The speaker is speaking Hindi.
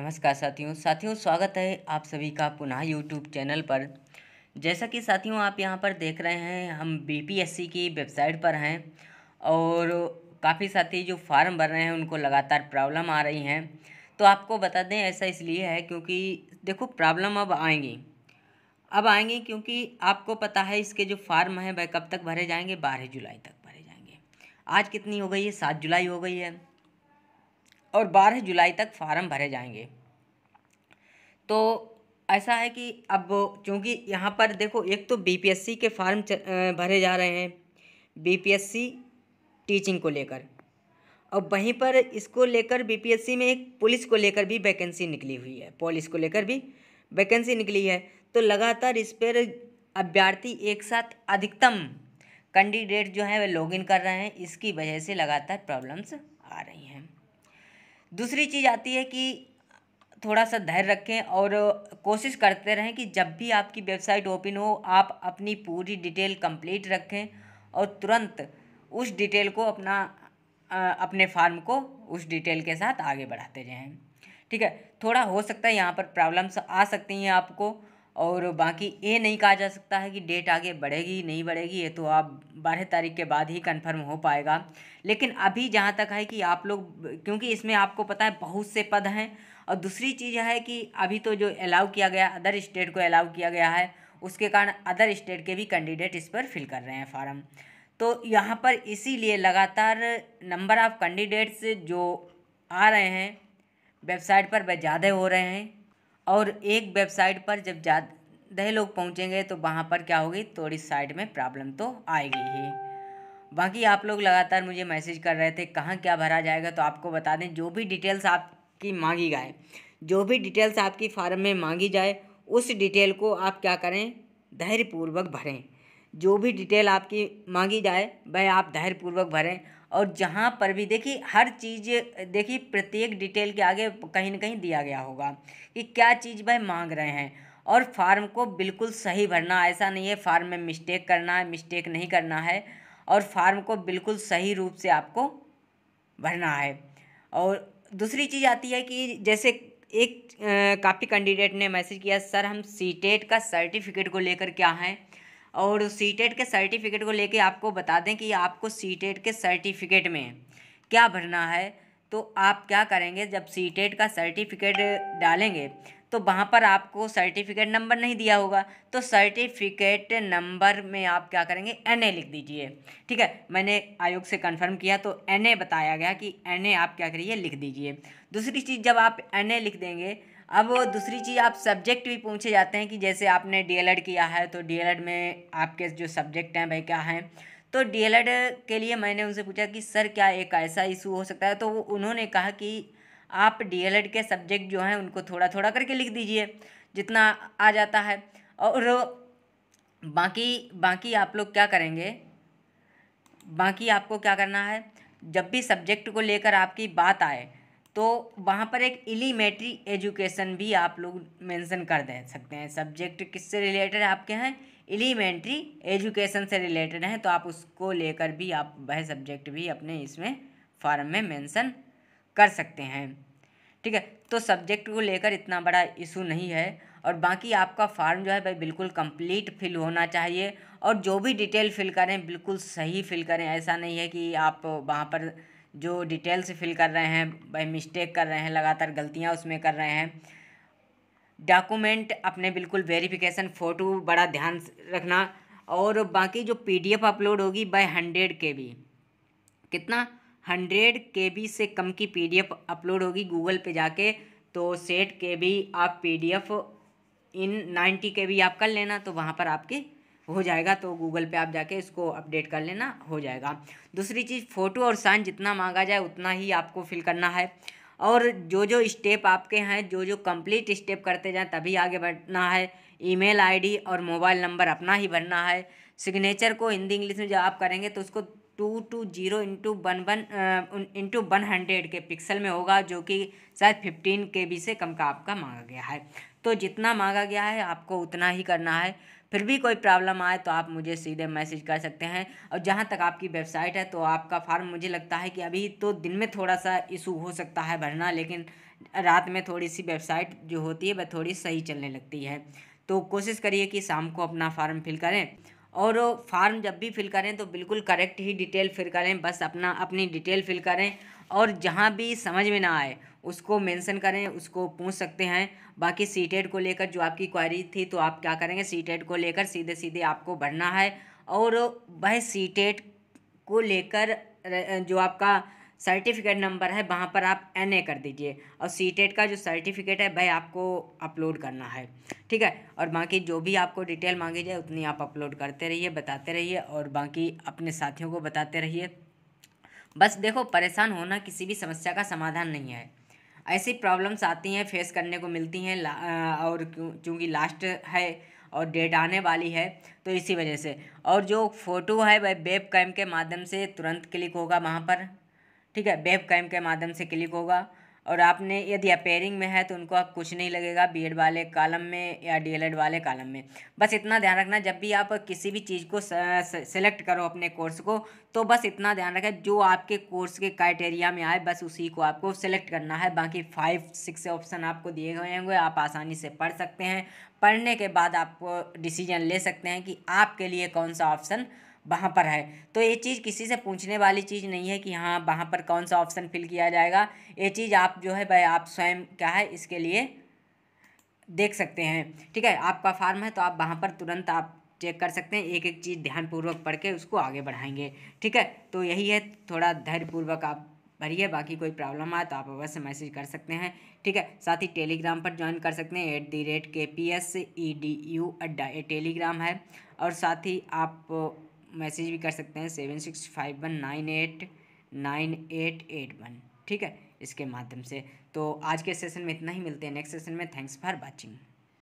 नमस्कार साथियों साथियों स्वागत है आप सभी का पुनः यूट्यूब चैनल पर जैसा कि साथियों आप यहां पर देख रहे हैं हम बीपीएससी की वेबसाइट पर हैं और काफ़ी साथी जो फार्म भर रहे हैं उनको लगातार प्रॉब्लम आ रही हैं तो आपको बता दें ऐसा इसलिए है क्योंकि देखो प्रॉब्लम अब आएंगी अब आएंगी क्योंकि आपको पता है इसके जो फार्म हैं वह कब तक भरे जाएंगे बारह जुलाई तक भरे जाएंगे आज कितनी हो गई है सात जुलाई हो गई है और बारह जुलाई तक फार्म भरे जाएंगे तो ऐसा है कि अब चूँकि यहाँ पर देखो एक तो बीपीएससी के फार्म भरे जा रहे हैं बीपीएससी टीचिंग को लेकर और वहीं पर इसको लेकर बीपीएससी में एक पुलिस को लेकर भी वैकेंसी निकली हुई है पुलिस को लेकर भी वैकेंसी निकली है तो लगातार इस पर अभ्यर्थी एक साथ अधिकतम कैंडिडेट जो है वे लॉगिन कर रहे हैं इसकी वजह से लगातार प्रॉब्लम्स आ रही हैं दूसरी चीज़ आती है कि थोड़ा सा धैर्य रखें और कोशिश करते रहें कि जब भी आपकी वेबसाइट ओपन हो आप अपनी पूरी डिटेल कंप्लीट रखें और तुरंत उस डिटेल को अपना अपने फार्म को उस डिटेल के साथ आगे बढ़ाते रहें ठीक है थोड़ा हो सकता है यहाँ पर प्रॉब्लम्स आ सकती हैं आपको और बाकी ये नहीं कहा जा सकता है कि डेट आगे बढ़ेगी नहीं बढ़ेगी ये तो आप बारह तारीख के बाद ही कंफर्म हो पाएगा लेकिन अभी जहाँ तक है कि आप लोग क्योंकि इसमें आपको पता है बहुत से पद हैं और दूसरी चीज़ है कि अभी तो जो अलाउ किया गया अदर स्टेट को अलाउ किया गया है उसके कारण अदर स्टेट के भी कैंडिडेट इस पर फिल कर रहे हैं फार्म तो यहाँ पर इसीलिए लगातार नंबर ऑफ़ कैंडिडेट्स जो आ रहे हैं वेबसाइट पर वह ज़्यादा हो रहे हैं और एक वेबसाइट पर जब ज़्यादा लोग पहुँचेंगे तो वहाँ पर क्या होगी थोड़ी साइड में प्रॉब्लम तो आएगी ही बाकी आप लोग लगातार मुझे मैसेज कर रहे थे कहाँ क्या भरा जाएगा तो आपको बता दें जो भी डिटेल्स आपकी मांगी जाए जो भी डिटेल्स आपकी फार्म में मांगी जाए उस डिटेल को आप क्या करें धैर्यपूर्वक भरें जो भी डिटेल आपकी मांगी जाए वह आप धैर्यपूर्वक भरें और जहाँ पर भी देखिए हर चीज़ देखिए प्रत्येक डिटेल के आगे कहीं ना कहीं दिया गया होगा कि क्या चीज़ वह मांग रहे हैं और फार्म को बिल्कुल सही भरना ऐसा नहीं है फार्म में मिस्टेक करना है मिस्टेक नहीं करना है और फार्म को बिल्कुल सही रूप से आपको भरना है और दूसरी चीज़ आती है कि जैसे एक काफ़ी कैंडिडेट ने मैसेज किया सर हम सी टेट e का सर्टिफिकेट को लेकर क्या हैं और सी e के सर्टिफिकेट को लेके आपको बता दें कि आपको सी e के सर्टिफिकेट में क्या भरना है तो आप क्या करेंगे जब सी e का सर्टिफिकेट डालेंगे तो वहाँ पर आपको सर्टिफिकेट नंबर नहीं दिया होगा तो सर्टिफिकेट नंबर में आप क्या करेंगे एन ए लिख दीजिए ठीक है मैंने आयोग से कंफर्म किया तो एन ए बताया गया कि एन ए आप क्या करिए लिख दीजिए दूसरी चीज़ जब आप एन ए लिख देंगे अब दूसरी चीज़ आप सब्जेक्ट भी पूछे जाते हैं कि जैसे आपने डीएलएड किया है तो डीएलएड में आपके जो सब्जेक्ट हैं भाई क्या हैं तो डीएलएड के लिए मैंने उनसे पूछा कि सर क्या एक ऐसा इशू हो सकता है तो उन्होंने कहा कि आप डीएलएड के सब्जेक्ट जो हैं उनको थोड़ा थोड़ा करके लिख दीजिए जितना आ जाता है और बाकी बाकी आप लोग क्या करेंगे बाकी आपको क्या करना है जब भी सब्जेक्ट को लेकर आपकी बात आए तो वहाँ पर एक एलिमेंट्री एजुकेशन भी आप लोग मेंशन कर दे सकते हैं सब्जेक्ट किससे रिलेटेड है आपके हैं एलिमेंट्री एजुकेशन से रिलेटेड हैं तो आप उसको लेकर भी आप वह सब्जेक्ट भी अपने इसमें फॉर्म में मेंशन कर सकते हैं ठीक है तो सब्जेक्ट को लेकर इतना बड़ा इशू नहीं है और बाकी आपका फार्म जो है भाई बिल्कुल कंप्लीट फिल होना चाहिए और जो भी डिटेल फिल करें बिल्कुल सही फिल करें ऐसा नहीं है कि आप वहाँ पर जो डिटेल्स फिल कर रहे हैं बाई मिस्टेक कर रहे हैं लगातार गलतियाँ उसमें कर रहे हैं डॉक्यूमेंट अपने बिल्कुल वेरिफिकेशन फ़ोटो बड़ा ध्यान रखना और बाकी जो पीडीएफ अपलोड होगी बाय हंड्रेड के बी कितना हंड्रेड के बी से कम की पीडीएफ अपलोड होगी गूगल पे जाके तो सेट के बी आप PDF in ninety K B आप कर लेना तो वहाँ पर आपकी हो जाएगा तो गूगल पे आप जाके इसको अपडेट कर लेना हो जाएगा दूसरी चीज़ फ़ोटो और साइन जितना मांगा जाए उतना ही आपको फिल करना है और जो जो स्टेप आपके हैं जो जो कंप्लीट स्टेप करते जाएँ तभी आगे बढ़ना है ईमेल आईडी और मोबाइल नंबर अपना ही भरना है सिग्नेचर को हिंदी इंग्लिश में जब आप करेंगे तो उसको two two zero into one one into one hundred के पिक्सल में होगा जो कि शायद फिफ्टीन के बी से कम का आपका मांगा गया है तो जितना मांगा गया है आपको उतना ही करना है फिर भी कोई प्रॉब्लम आए तो आप मुझे सीधे मैसेज कर सकते हैं और जहाँ तक आपकी वेबसाइट है तो आपका फार्म मुझे लगता है कि अभी तो दिन में थोड़ा सा इशू हो सकता है भरना लेकिन रात में थोड़ी सी वेबसाइट जो होती है वह थोड़ी सही चलने लगती है तो कोशिश करिए कि शाम को अपना फार्म फिल करें और फार्म जब भी फिल करें तो बिल्कुल करेक्ट ही डिटेल फिल करें बस अपना अपनी डिटेल फिल करें और जहाँ भी समझ में ना आए उसको मेंशन करें उसको पूछ सकते हैं बाकी सी टेड e को लेकर जो आपकी क्वारी थी तो आप क्या करेंगे सी टेड e को लेकर सीधे सीधे आपको बढ़ना है और वह सी टेड को लेकर जो आपका सर्टिफिकेट नंबर है वहाँ पर आप एन ए कर दीजिए और सी टेट e का जो सर्टिफिकेट है भाई आपको अपलोड करना है ठीक है और बाकी जो भी आपको डिटेल मांगी जाए उतनी आप अपलोड करते रहिए बताते रहिए और बाकी अपने साथियों को बताते रहिए बस देखो परेशान होना किसी भी समस्या का समाधान नहीं है ऐसी प्रॉब्लम्स आती हैं फेस करने को मिलती हैं और चूँकि लास्ट है और डेट आने वाली है तो इसी वजह से और जो फ़ोटो है वह वेब कैम के माध्यम से तुरंत क्लिक होगा वहाँ पर ठीक है बेब कैम के माध्यम से क्लिक होगा और आपने यदि अपेयरिंग में है तो उनको आप कुछ नहीं लगेगा बी वाले कालम में या डी वाले कालम में बस इतना ध्यान रखना जब भी आप किसी भी चीज़ को सेलेक्ट करो अपने कोर्स को तो बस इतना ध्यान रखें जो आपके कोर्स के क्राइटेरिया में आए बस उसी को आपको सेलेक्ट करना है बाकी फाइव सिक्स ऑप्शन आपको दिए गए होंगे आप आसानी से पढ़ सकते हैं पढ़ने के बाद आप डिसीजन ले सकते हैं कि आपके लिए कौन सा ऑप्शन वहाँ पर है तो ये चीज़ किसी से पूछने वाली चीज़ नहीं है कि हाँ वहाँ पर कौन सा ऑप्शन फिल किया जाएगा ये चीज़ आप जो है भाई आप स्वयं क्या है इसके लिए देख सकते हैं ठीक है आपका फार्म है तो आप वहाँ पर तुरंत आप चेक कर सकते हैं एक एक चीज़ ध्यानपूर्वक पढ़ के उसको आगे बढ़ाएंगे ठीक है तो यही है थोड़ा धैर्यपूर्वक आप भरिए बाकी कोई प्रॉब्लम आए तो आप अवश्य मैसेज कर सकते हैं ठीक है साथ ही टेलीग्राम पर ज्वाइन कर सकते हैं at the rate K P S E D U Adda ये टेलीग्राम है और साथ ही आप मैसेज भी कर सकते हैं seven six five one nine eight nine eight eight one ठीक है इसके माध्यम से तो आज के सेशन में इतना ही मिलते हैं नेक्स्ट सेशन में थैंक्स फॉर वॉचिंग